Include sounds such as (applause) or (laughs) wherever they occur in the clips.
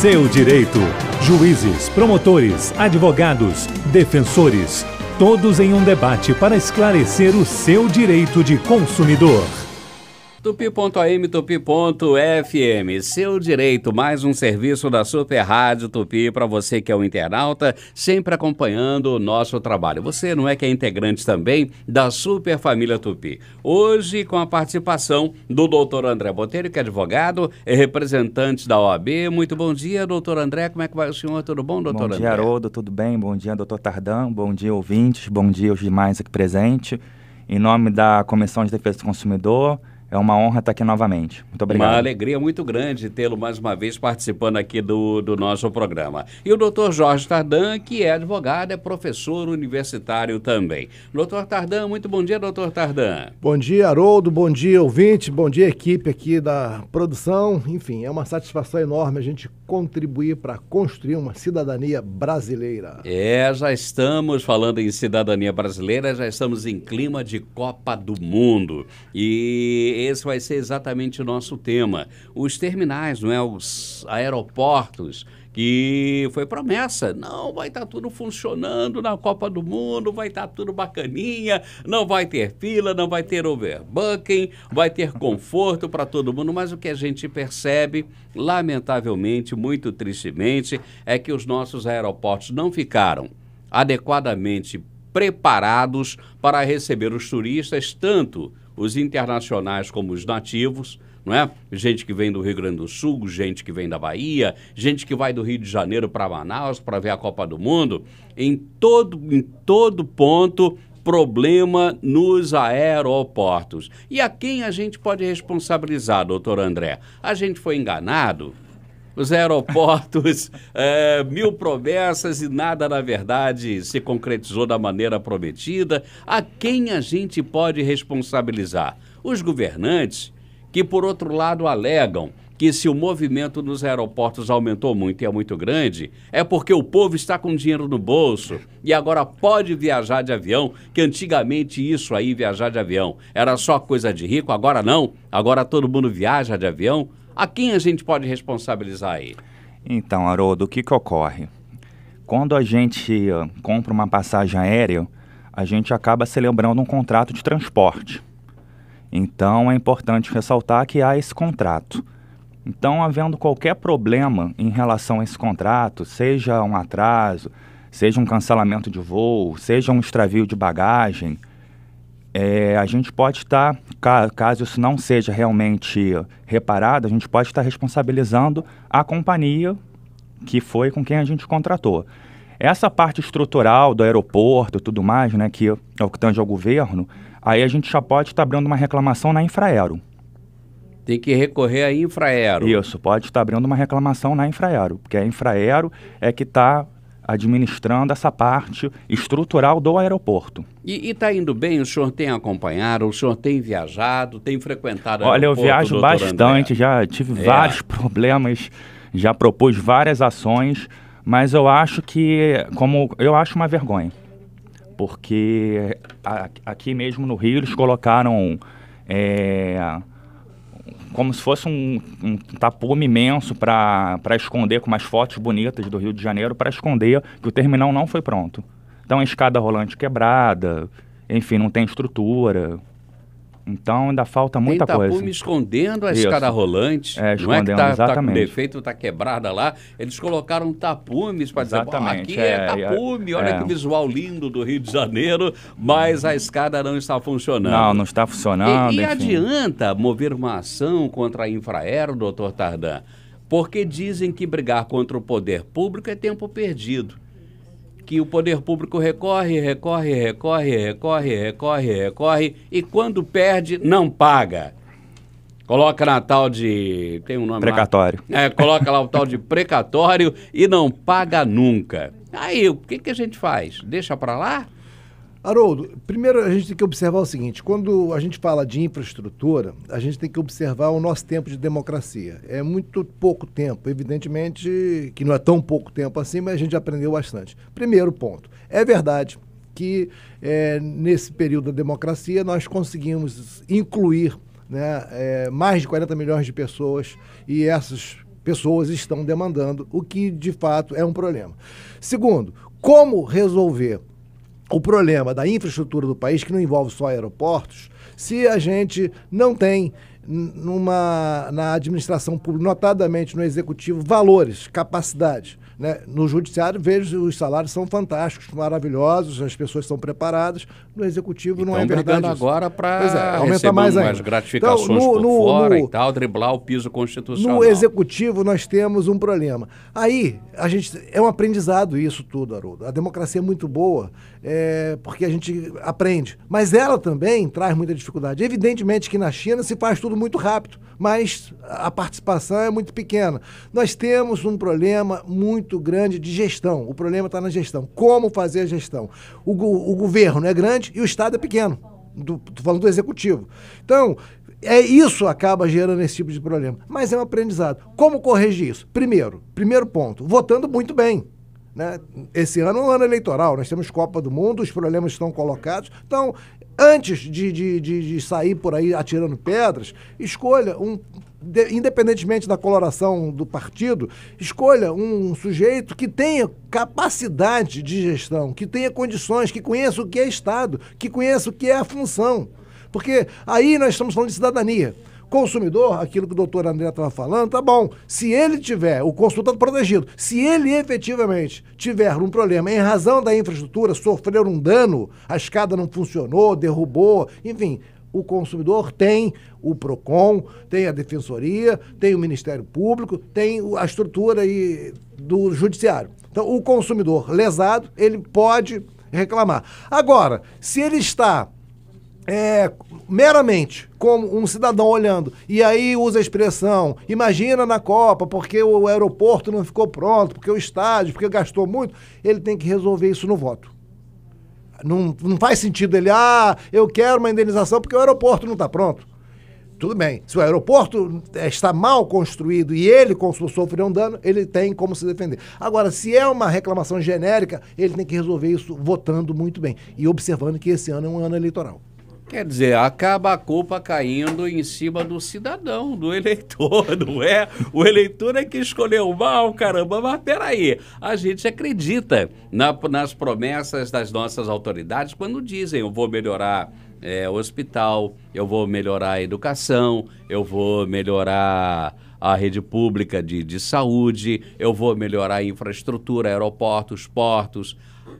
Seu direito. Juízes, promotores, advogados, defensores, todos em um debate para esclarecer o seu direito de consumidor. Tupi.am, tupi.fm. Seu direito, mais um serviço da Super Rádio Tupi para você que é um internauta, sempre acompanhando o nosso trabalho. Você não é que é integrante também da Super Família Tupi. Hoje, com a participação do doutor André Botelho, que é advogado e representante da OAB. Muito bom dia, doutor André. Como é que vai o senhor? Tudo bom, doutor André? Bom dia, Haroldo. Tudo bem? Bom dia, doutor Tardão. Bom dia, ouvintes. Bom dia aos demais aqui presentes. Em nome da Comissão de Defesa do Consumidor, é uma honra estar aqui novamente. Muito obrigado. Uma alegria muito grande tê-lo mais uma vez participando aqui do, do nosso programa. E o doutor Jorge Tardan, que é advogado, é professor universitário também. Doutor Tardan, muito bom dia, doutor Tardan. Bom dia, Haroldo. Bom dia, ouvinte. Bom dia, equipe aqui da produção. Enfim, é uma satisfação enorme a gente contribuir para construir uma cidadania brasileira. É, já estamos falando em cidadania brasileira, já estamos em clima de Copa do Mundo. E esse vai ser exatamente o nosso tema. Os terminais, não é? Os aeroportos, que foi promessa. Não, vai estar tá tudo funcionando na Copa do Mundo, vai estar tá tudo bacaninha, não vai ter fila, não vai ter overbooking, vai ter conforto para todo mundo. Mas o que a gente percebe, lamentavelmente, muito tristemente, é que os nossos aeroportos não ficaram adequadamente preparados para receber os turistas, tanto os internacionais como os nativos, não é? Gente que vem do Rio Grande do Sul, gente que vem da Bahia, gente que vai do Rio de Janeiro para Manaus para ver a Copa do Mundo. Em todo, em todo ponto, problema nos aeroportos. E a quem a gente pode responsabilizar, doutor André? A gente foi enganado? os aeroportos, (laughs) é, mil promessas e nada, na verdade, se concretizou da maneira prometida. A quem a gente pode responsabilizar? Os governantes, que por outro lado alegam que se o movimento nos aeroportos aumentou muito e é muito grande, é porque o povo está com dinheiro no bolso e agora pode viajar de avião, que antigamente isso aí, viajar de avião, era só coisa de rico, agora não, agora todo mundo viaja de avião. A quem a gente pode responsabilizar aí? Então, Haroldo, o que, que ocorre? Quando a gente ah, compra uma passagem aérea, a gente acaba celebrando um contrato de transporte. Então, é importante ressaltar que há esse contrato. Então, havendo qualquer problema em relação a esse contrato, seja um atraso, seja um cancelamento de voo, seja um extravio de bagagem, é, a gente pode estar, tá, caso isso não seja realmente reparado, a gente pode estar tá responsabilizando a companhia que foi com quem a gente contratou. Essa parte estrutural do aeroporto e tudo mais, né, que é o que tange ao governo, aí a gente já pode estar tá abrindo uma reclamação na Infraero. Tem que recorrer à Infraero. Isso, pode estar tá abrindo uma reclamação na Infraero, porque a Infraero é que está administrando essa parte estrutural do aeroporto. E está indo bem? O senhor tem acompanhado? O senhor tem viajado? Tem frequentado Olha, eu viajo bastante, André. já tive é. vários (laughs) problemas, já propus várias ações, mas eu acho que, como eu acho uma vergonha, porque a, aqui mesmo no Rio eles colocaram é, como se fosse um, um tapume imenso para esconder, com umas fotos bonitas do Rio de Janeiro, para esconder que o terminal não foi pronto. Então, a escada rolante quebrada, enfim, não tem estrutura. Então ainda falta muita Tem coisa. Tapume escondendo a Isso. escada rolante. É, não é que tá, tá exatamente. Tá defeito, está quebrada lá. Eles colocaram tapumes para dizer, aqui é, é tapume, olha é. que visual lindo do Rio de Janeiro, mas a escada não está funcionando. Não, não está funcionando. E, e adianta mover uma ação contra a Infraero, doutor Tardan? Porque dizem que brigar contra o poder público é tempo perdido que o poder público recorre, recorre, recorre, recorre, recorre, recorre e quando perde, não paga. Coloca na tal de. Tem um nome. Precatório. Lá. É, coloca lá o tal de precatório e não paga nunca. Aí, o que, que a gente faz? Deixa para lá? Haroldo, primeiro a gente tem que observar o seguinte: quando a gente fala de infraestrutura, a gente tem que observar o nosso tempo de democracia. É muito pouco tempo, evidentemente que não é tão pouco tempo assim, mas a gente aprendeu bastante. Primeiro ponto: é verdade que é, nesse período da democracia nós conseguimos incluir né, é, mais de 40 milhões de pessoas e essas pessoas estão demandando, o que de fato é um problema. Segundo, como resolver o problema da infraestrutura do país, que não envolve só aeroportos, se a gente não tem numa, na administração pública, notadamente no executivo, valores, capacidades. Né? No judiciário, vejo os salários são fantásticos, maravilhosos, as pessoas são preparadas. No executivo, então, não é verdade. Isso. agora para é, aumentar mais ainda. gratificações então, no, por no, fora no, e tal, driblar o piso constitucional. No executivo, nós temos um problema. Aí, a gente é um aprendizado isso tudo, Haroldo. A democracia é muito boa é, porque a gente aprende. Mas ela também traz muita dificuldade. Evidentemente que na China se faz tudo muito rápido, mas a participação é muito pequena. Nós temos um problema muito grande de gestão. O problema está na gestão. Como fazer a gestão? O, o, governo é grande e o Estado é pequeno. Estou falando do executivo. Então, é isso acaba gerando esse tipo de problema. Mas é um aprendizado. Como corrigir isso? Primeiro, primeiro ponto, votando muito bem. Né? Esse ano é um ano eleitoral, nós temos Copa do Mundo, os problemas estão colocados. Então, antes de, de, de, de sair por aí atirando pedras, escolha um. De, independentemente da coloração do partido, escolha um sujeito que tenha capacidade de gestão, que tenha condições, que conheça o que é Estado, que conheça o que é a função. Porque aí nós estamos falando de cidadania. Consumidor, aquilo que o doutor André estava falando, tá bom. Se ele tiver, o está protegido, se ele efetivamente tiver um problema em razão da infraestrutura, sofrer um dano, a escada não funcionou, derrubou, enfim, o consumidor tem o PROCON, tem a Defensoria, tem o Ministério Público, tem a estrutura aí do Judiciário. Então, o consumidor lesado, ele pode reclamar. Agora, se ele está é, meramente como um cidadão olhando e aí usa a expressão, imagina na Copa, porque o aeroporto não ficou pronto, porque o estádio, porque gastou muito, ele tem que resolver isso no voto. Não, não faz sentido ele, ah, eu quero uma indenização porque o aeroporto não está pronto. Tudo bem, se o aeroporto eh, está mal construído e ele sofreu um dano, ele tem como se defender. Agora, se é uma reclamação genérica, ele tem que resolver isso votando muito bem e observando que esse ano é um ano eleitoral. Quer dizer, acaba a culpa caindo em cima do cidadão, do eleitor, (laughs) não é? O eleitor é que escolheu mal, caramba, mas peraí. A gente acredita na, nas promessas das nossas autoridades quando dizem eu vou melhorar é, o hospital, eu vou melhorar a educação, eu vou melhorar a rede pública de, de saúde, eu vou melhorar a infraestrutura, aeroportos, portos.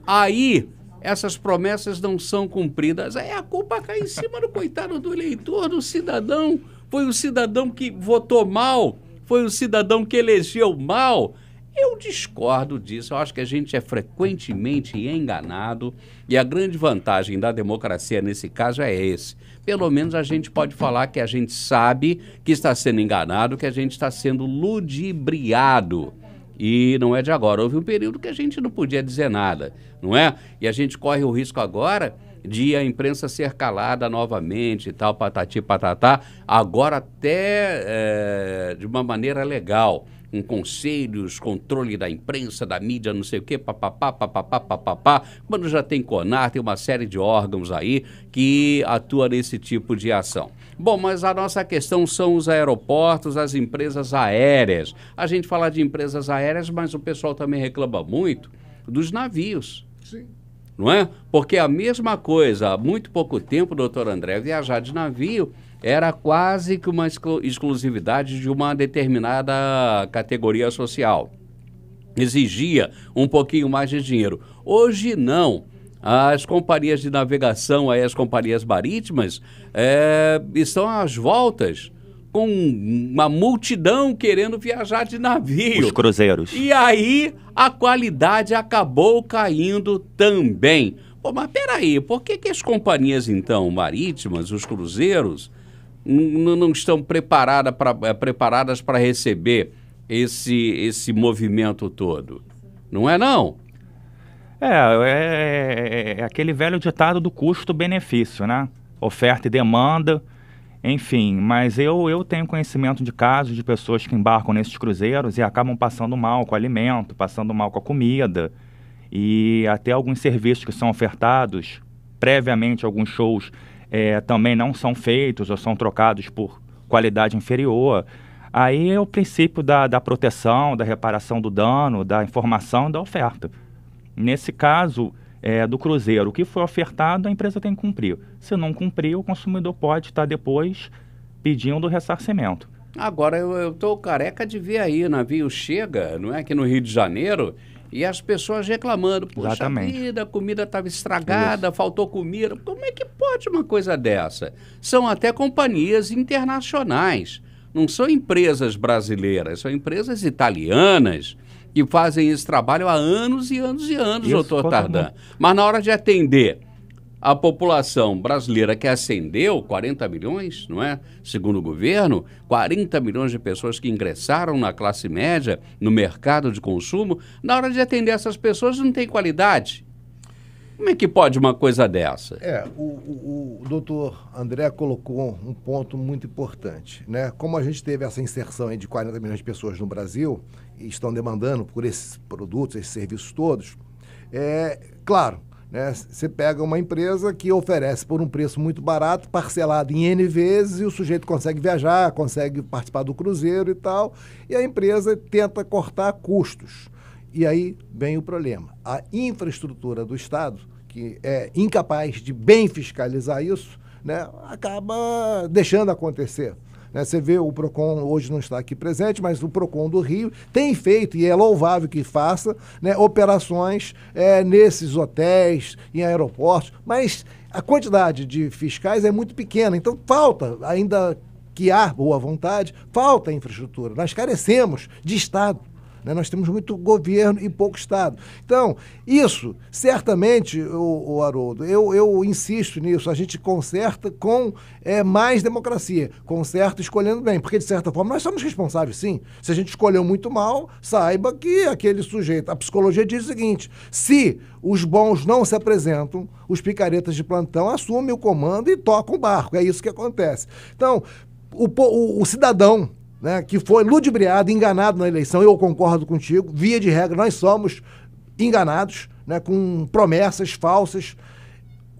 Aí essas promessas não são cumpridas. Aí é, a culpa cai em cima do coitado do eleitor, do cidadão. Foi o cidadão que votou mal, foi o cidadão que elegeu mal. Eu discordo disso. Eu acho que a gente é frequentemente enganado e a grande vantagem da democracia nesse caso é esse. Pelo menos a gente pode falar que a gente sabe que está sendo enganado, que a gente está sendo ludibriado. E não é de agora. Houve um período que a gente não podia dizer nada, não é? E a gente corre o risco agora de a imprensa ser calada novamente e tal, patati patatá, agora até é, de uma maneira legal com conselhos, controle da imprensa, da mídia, não sei o quê, papapá, papapá, papapá. Quando já tem CONAR, tem uma série de órgãos aí que atua nesse tipo de ação. Bom, mas a nossa questão são os aeroportos, as empresas aéreas. A gente fala de empresas aéreas, mas o pessoal também reclama muito dos navios. Sim. Não é? Porque a mesma coisa, há muito pouco tempo, doutor André, viajar de navio era quase que uma exclu exclusividade de uma determinada categoria social. Exigia um pouquinho mais de dinheiro. Hoje, não. As companhias de navegação, aí, as companhias marítimas, é, estão às voltas com uma multidão querendo viajar de navio. Os cruzeiros. E aí a qualidade acabou caindo também. Pô, mas peraí, por que, que as companhias, então, marítimas, os cruzeiros, não, estão preparada pra, eh, preparadas para receber esse, esse movimento todo. Não é não? É, é, é, é aquele velho ditado do custo-benefício, né? Oferta e demanda, enfim. Mas eu, eu tenho conhecimento de casos de pessoas que embarcam nesses cruzeiros e acabam passando mal com o alimento, passando mal com a comida. E até alguns serviços que são ofertados, previamente alguns shows é, também não são feitos ou são trocados por qualidade inferior. Aí é o princípio da, da proteção, da reparação do dano, da informação, da oferta. Nesse caso é, do Cruzeiro, o que foi ofertado, a empresa tem que cumprir. Se não cumprir, o consumidor pode estar depois pedindo ressarcimento. Agora, eu estou careca de ver aí navio chega, não é? Aqui no Rio de Janeiro, e as pessoas reclamando, puxa Exatamente. vida, a comida estava estragada, Isso. faltou comida. Como é que pode uma coisa dessa? São até companhias internacionais, não são empresas brasileiras, são empresas italianas que fazem esse trabalho há anos e anos e anos, Isso, doutor Tardan. Mas na hora de atender a população brasileira que ascendeu, 40 milhões, não é? Segundo o governo, 40 milhões de pessoas que ingressaram na classe média, no mercado de consumo, na hora de atender essas pessoas não tem qualidade. Como é que pode uma coisa dessa? É, o, o, o doutor André colocou um ponto muito importante, né? Como a gente teve essa inserção de 40 milhões de pessoas no Brasil e estão demandando por esses produtos, esses serviços todos, é claro, né? Você pega uma empresa que oferece por um preço muito barato, parcelado em N vezes, e o sujeito consegue viajar, consegue participar do cruzeiro e tal, e a empresa tenta cortar custos. E aí vem o problema. A infraestrutura do Estado, que é incapaz de bem fiscalizar isso, né, acaba deixando acontecer. Né? Você vê o PROCON hoje não está aqui presente, mas o PROCON do Rio tem feito, e é louvável que faça, né, operações é, nesses hotéis, em aeroportos, mas a quantidade de fiscais é muito pequena, então falta ainda que há boa vontade, falta infraestrutura. Nós carecemos de Estado né? Nós temos muito governo e pouco Estado. Então, isso, certamente, o, o Haroldo, eu, eu insisto nisso, a gente conserta com é, mais democracia, conserta escolhendo bem, porque, de certa forma, nós somos responsáveis, sim. Se a gente escolheu muito mal, saiba que aquele sujeito, a psicologia diz o seguinte, se os bons não se apresentam, os picaretas de plantão assumem o comando e tocam o barco, é isso que acontece. Então, o, o, o cidadão né, que foi ludibriado, enganado na eleição, eu concordo contigo, via de regra, nós somos enganados né, com promessas falsas,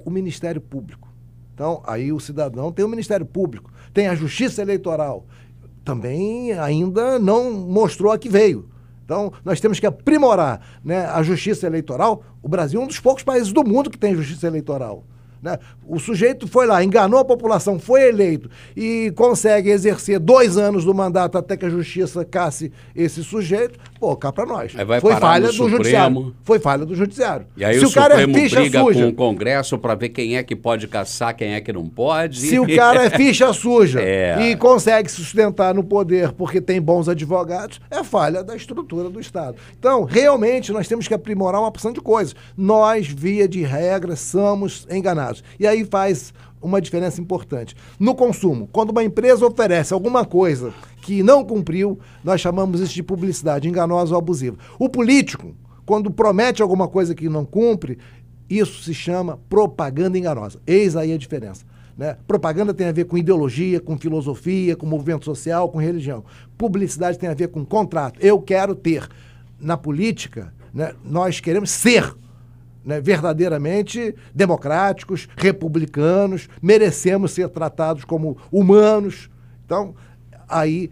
o Ministério Público. Então, aí o cidadão tem o Ministério Público, tem a Justiça Eleitoral, também ainda não mostrou a que veio. Então, nós temos que aprimorar né, a justiça eleitoral. O Brasil é um dos poucos países do mundo que tem justiça eleitoral. Né? O sujeito foi lá, enganou a população, foi eleito e consegue exercer dois anos do mandato até que a justiça casse esse sujeito, pô, cá pra nós. Foi falha do judiciário. Foi falha do judiciário. E aí Se o, o cara é Supremo é ficha briga suja, com o Congresso para ver quem é que pode caçar, quem é que não pode. Se o cara é ficha suja (laughs) é. e consegue se sustentar no poder porque tem bons advogados, é falha da estrutura do Estado. Então, realmente, nós temos que aprimorar uma porção de coisas. Nós, via de regra, somos enganados. E aí faz uma diferença importante. No consumo, quando uma empresa oferece alguma coisa que não cumpriu, nós chamamos isso de publicidade enganosa ou abusiva. O político, quando promete alguma coisa que não cumpre, isso se chama propaganda enganosa. Eis aí a diferença. Né? Propaganda tem a ver com ideologia, com filosofia, com movimento social, com religião. Publicidade tem a ver com contrato. Eu quero ter. Na política, né, nós queremos ser né, verdadeiramente democráticos, republicanos, merecemos ser tratados como humanos. Então, aí,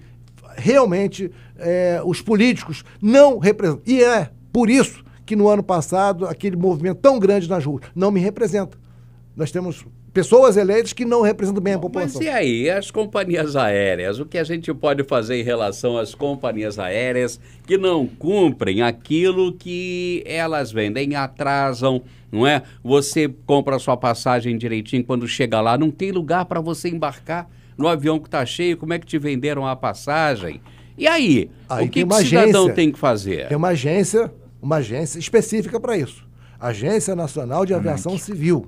realmente, é, os políticos não representam. E é por isso que no ano passado, aquele movimento tão grande nas ruas não me representa. Nós temos pessoas eleitas que não representam bem a população. Mas e aí, as companhias aéreas? O que a gente pode fazer em relação às companhias aéreas que não cumprem aquilo que elas vendem, atrasam, não é? Você compra a sua passagem direitinho, quando chega lá, não tem lugar para você embarcar no avião que está cheio, como é que te venderam a passagem? E aí, aí o que, que o cidadão agência, tem que fazer? Tem uma agência, uma agência específica para isso. Agência Nacional de é Aviação é? Civil.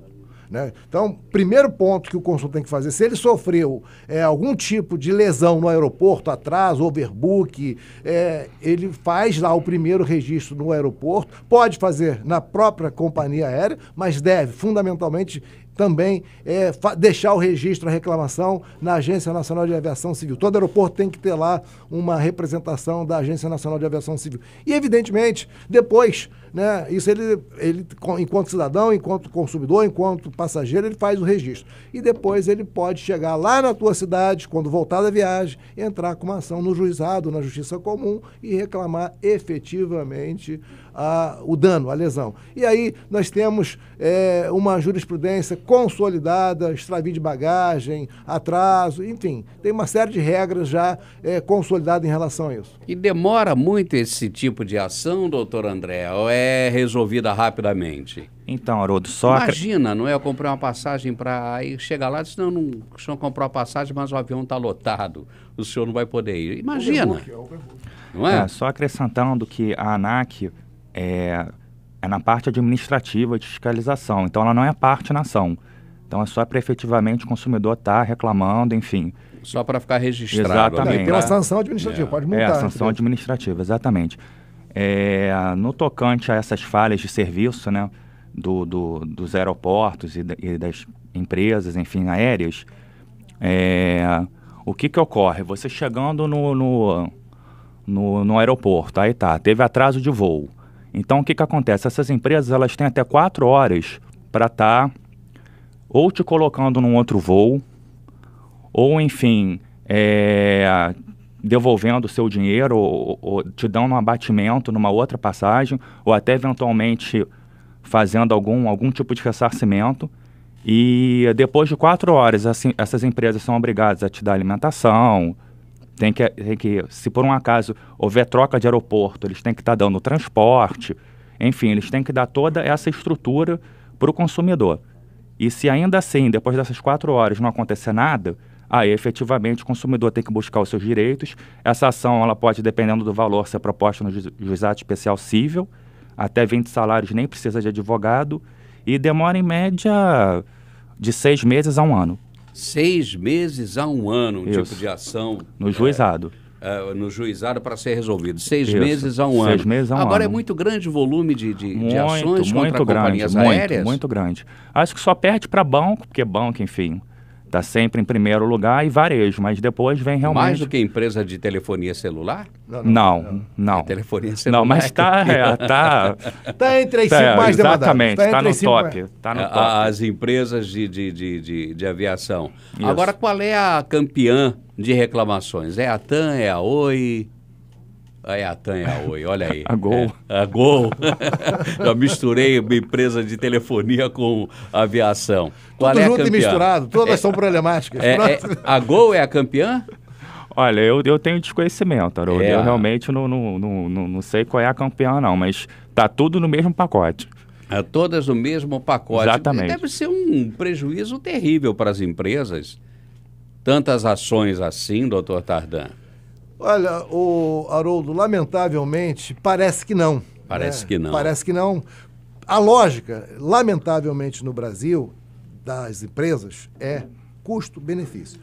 Né? Então, primeiro ponto que o consultor tem que fazer, se ele sofreu é, algum tipo de lesão no aeroporto, atraso, overbook, é, ele faz lá o primeiro registro no aeroporto, pode fazer na própria companhia aérea, mas deve fundamentalmente também é, deixar o registro, a reclamação na Agência Nacional de Aviação Civil. Todo aeroporto tem que ter lá uma representação da Agência Nacional de Aviação Civil. E, evidentemente, depois, né, isso ele, ele, enquanto cidadão, enquanto consumidor, enquanto passageiro, ele faz o registro. E depois ele pode chegar lá na tua cidade, quando voltar da viagem, entrar com uma ação no juizado, na justiça comum e reclamar efetivamente a, o dano, a lesão. E aí nós temos é, uma jurisprudência consolidada, extravio de bagagem, atraso, enfim, tem uma série de regras já é, consolidadas em relação a isso. E demora muito esse tipo de ação, doutor André, ou é resolvida rapidamente? Então, Haroldo, só. Imagina, não é? Eu comprei uma passagem para. Aí chega lá e não, não, o senhor comprou a passagem, mas o avião está lotado, o senhor não vai poder ir. Imagina. Overbook, overbook. Não é? é? Só acrescentando que a ANAC é, é na parte administrativa de fiscalização, então ela não é parte na ação. Então é só para efetivamente o consumidor estar tá reclamando, enfim. Só para ficar registrado. Exatamente. Né? pela sanção administrativa, é. pode mudar. É, a sanção administrativa, exatamente. É, no tocante a essas falhas de serviço, né, do, do dos aeroportos e, e, das empresas, enfim, aéreas, é, o que que ocorre? Você chegando no, no, no, no aeroporto, aí tá, teve atraso de voo. Então, o que, que acontece? Essas empresas elas têm até quatro horas para estar tá ou te colocando num outro voo, ou, enfim, é, devolvendo o seu dinheiro, ou, ou te dando um abatimento numa outra passagem, ou até eventualmente fazendo algum, algum tipo de ressarcimento. E depois de quatro horas, assim, essas empresas são obrigadas a te dar alimentação, tem que, tem que, se por um acaso houver troca de aeroporto, eles têm que estar tá dando transporte, enfim, eles têm que dar toda essa estrutura para o consumidor. E se ainda assim, depois dessas quatro horas, não acontecer nada, aí efetivamente o consumidor tem que buscar os seus direitos. Essa ação ela pode, dependendo do valor, ser proposta no juizado especial civil, até 20 salários nem precisa de advogado, e demora em média de seis meses a um ano seis meses a um ano um tipo de ação. No é, juizado. É, no juizado para ser resolvido. Seis Isso. meses a um seis ano. Meses a um Agora é ano. é muito grande o volume de, de, muito, de ações muito contra grande, companhias muito, aéreas? Muito grande. Acho que só perde para banco, porque banco, enfim, Está sempre em primeiro lugar e varejo, mas depois vem realmente. Mais do que empresa de telefonia celular? Não, não. não, não. telefonia celular. Não, mas está. É, tá. (laughs) tá, tá entre as tá, cinco mais demandadas. Exatamente, está tá, tá no, top, tá no top. As empresas de, de, de, de, de aviação. Isso. Agora, qual é a campeã de reclamações? É a TAM, é a Oi? Ah, é a Tanha Oi, olha aí. A Gol. É, a Gol. Eu (laughs) misturei uma empresa de telefonia com aviação. Qual Tudo é junto e misturado, todas é, são problemáticas. É, é, a Gol é a campeã? Olha, eu, eu tenho desconhecimento, Haroldo. É. Eu realmente não, não, não, não sei qual é a campeã, não, mas tá tudo no mesmo pacote. É, todas no mesmo pacote. Exatamente. Deve ser um prejuízo terrível para as empresas. Tantas ações assim, doutor Tardan. Olha, o Haroldo, lamentavelmente, parece que não. Parece né? que não. Parece que não. A lógica, lamentavelmente, no Brasil, das empresas é custo-benefício.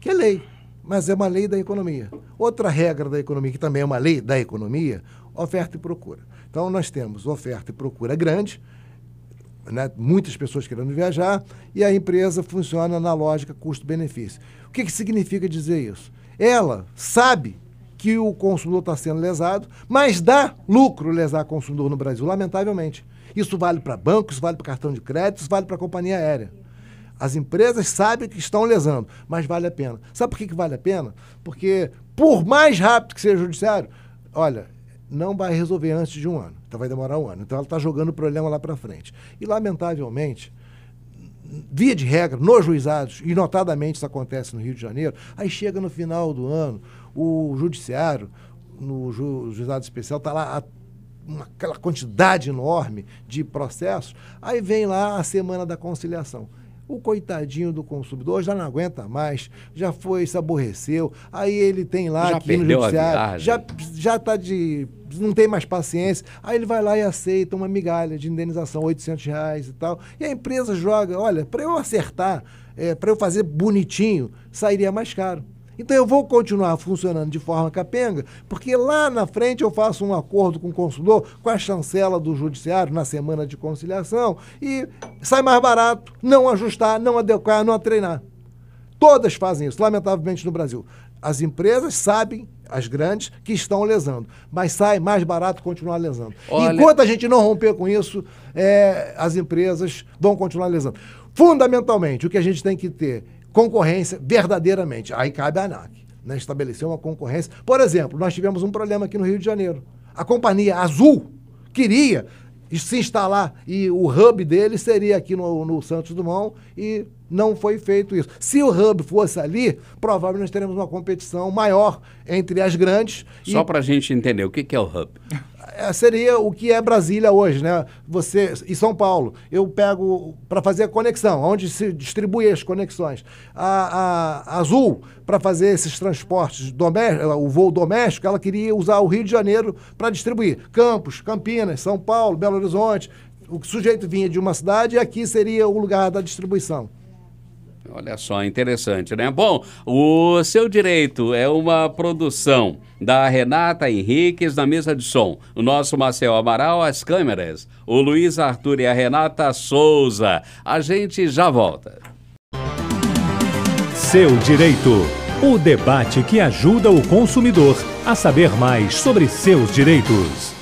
Que é lei, mas é uma lei da economia. Outra regra da economia, que também é uma lei da economia, oferta e procura. Então, nós temos oferta e procura grande, né? muitas pessoas querendo viajar, e a empresa funciona na lógica custo-benefício. O que, que significa dizer isso? Ela sabe que o consumidor está sendo lesado, mas dá lucro lesar consumidor no Brasil, lamentavelmente. Isso vale para bancos, vale para cartão de crédito, isso vale para companhia aérea. As empresas sabem que estão lesando, mas vale a pena. Sabe por que, que vale a pena? Porque, por mais rápido que seja o judiciário, olha, não vai resolver antes de um ano. Então vai demorar um ano. Então ela está jogando o problema lá para frente. E, lamentavelmente, via de regra, nos juizados, e notadamente isso acontece no Rio de Janeiro, aí chega no final do ano, o judiciário, no ju, juizado especial, está lá a, uma, aquela quantidade enorme de processos, aí vem lá a semana da conciliação. O coitadinho do consumidor já não aguenta mais, já foi, se aborreceu, aí ele tem lá já aqui no judiciário, já, já está de. não tem mais paciência, aí ele vai lá e aceita uma migalha de indenização, 800 reais e tal, e a empresa joga, olha, para eu acertar, é, para eu fazer bonitinho, sairia mais caro. Então eu vou continuar funcionando de forma capenga, porque lá na frente eu faço um acordo com o consumidor, com a chancela do judiciário na semana de conciliação e sai mais barato não ajustar, não adequar, não treinar. Todas fazem isso, lamentavelmente no Brasil. As empresas sabem, as grandes, que estão lesando, mas sai mais barato continuar lesando. Olha... Enquanto a gente não romper com isso, é, as empresas vão continuar lesando. Fundamentalmente, o que a gente tem que ter Concorrência, verdadeiramente. Aí cabe a ANAC né, estabelecer uma concorrência. Por exemplo, nós tivemos um problema aqui no Rio de Janeiro. A companhia Azul queria se instalar e o hub dele seria aqui no, no Santos Dumont e não foi feito isso. Se o hub fosse ali, provavelmente nós teremos uma competição maior entre as grandes. Só e... para a gente entender, o que é o hub? (laughs) É, seria o que é Brasília hoje, né? Você e São Paulo, eu pego para fazer a conexão, onde se distribui as conexões. A, a Azul para fazer esses transportes domésticos, o voo doméstico, ela queria usar o Rio de Janeiro para distribuir. Campos, Campinas, São Paulo, Belo Horizonte. O sujeito vinha de uma cidade e aqui seria o lugar da distribuição. Olha só, interessante, né? Bom, o seu direito é uma produção da Renata Henriques na mesa de som. O nosso Marcel Amaral, as câmeras. O Luiz Arthur e a Renata Souza. A gente já volta. Seu direito. O debate que ajuda o consumidor a saber mais sobre seus direitos.